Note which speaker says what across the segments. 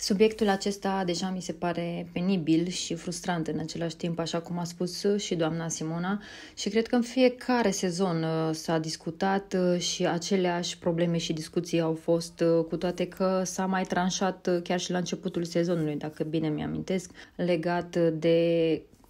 Speaker 1: Subiectul acesta deja mi se pare penibil și frustrant în același timp, așa cum a spus și doamna Simona, și cred că în fiecare sezon uh, s-a discutat uh, și aceleași probleme și discuții au fost, uh, cu toate că s-a mai tranșat chiar și la începutul sezonului, dacă bine mi-amintesc, legat de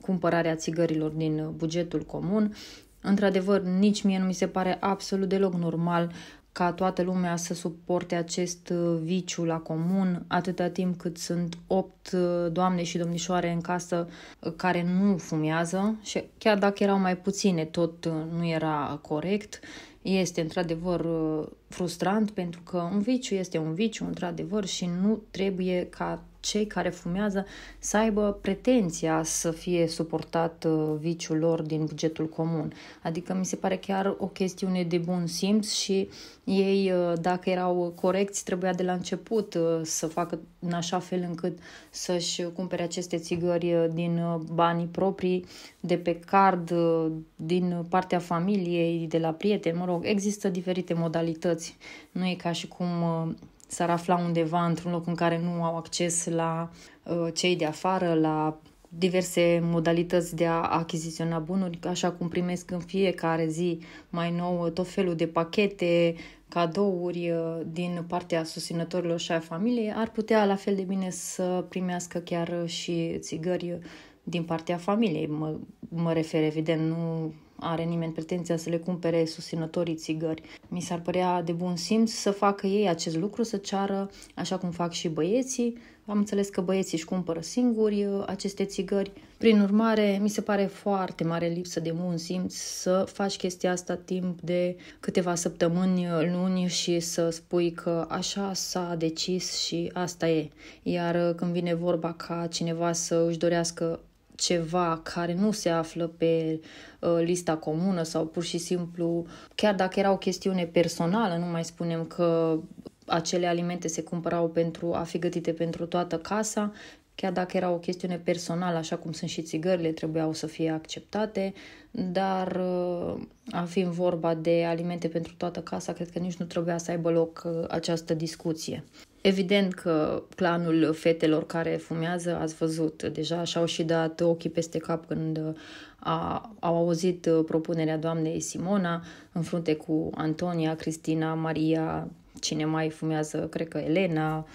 Speaker 1: cumpărarea țigărilor din bugetul comun, Într-adevăr, nici mie nu mi se pare absolut deloc normal ca toată lumea să suporte acest uh, viciu la comun, atâta timp cât sunt opt uh, doamne și domnișoare în casă uh, care nu fumează și chiar dacă erau mai puține, tot nu era corect. Este într-adevăr frustrant pentru că un viciu este un viciu, într-adevăr, și nu trebuie ca cei care fumează să aibă pretenția să fie suportat uh, viciul lor din bugetul comun. Adică mi se pare chiar o chestiune de bun simț și ei, uh, dacă erau corecți, trebuia de la început uh, să facă în așa fel încât să-și cumpere aceste țigări din banii proprii, de pe card, din partea familiei, de la prieteni, mă rog, există diferite modalități. Nu e ca și cum s-ar afla undeva într-un loc în care nu au acces la uh, cei de afară, la diverse modalități de a achiziționa bunuri, așa cum primesc în fiecare zi mai nou uh, tot felul de pachete, cadouri uh, din partea susținătorilor și a familiei, ar putea la fel de bine să primească chiar și țigări din partea familiei. Mă, mă refer, evident, nu are nimeni pretenția să le cumpere susținătorii țigări. Mi s-ar părea de bun simț să facă ei acest lucru, să ceară, așa cum fac și băieții. Am înțeles că băieții își cumpără singuri uh, aceste țigări. Prin urmare, mi se pare foarte mare lipsă de bun simț să faci chestia asta timp de câteva săptămâni, uh, luni și să spui că așa s-a decis și asta e. Iar uh, când vine vorba ca cineva să își dorească ceva care nu se află pe uh, lista comună sau pur și simplu, chiar dacă era o chestiune personală, nu mai spunem că acele alimente se cumpărau pentru a fi gătite pentru toată casa, chiar dacă era o chestiune personală, așa cum sunt și țigările, trebuiau să fie acceptate, dar uh, a fiind vorba de alimente pentru toată casa, cred că nici nu trebuia să aibă loc uh, această discuție. Evident că clanul fetelor care fumează, ați văzut, deja și-au și dat ochii peste cap când a, au auzit propunerea doamnei Simona în frunte cu Antonia, Cristina, Maria, cine mai fumează, cred că Elena,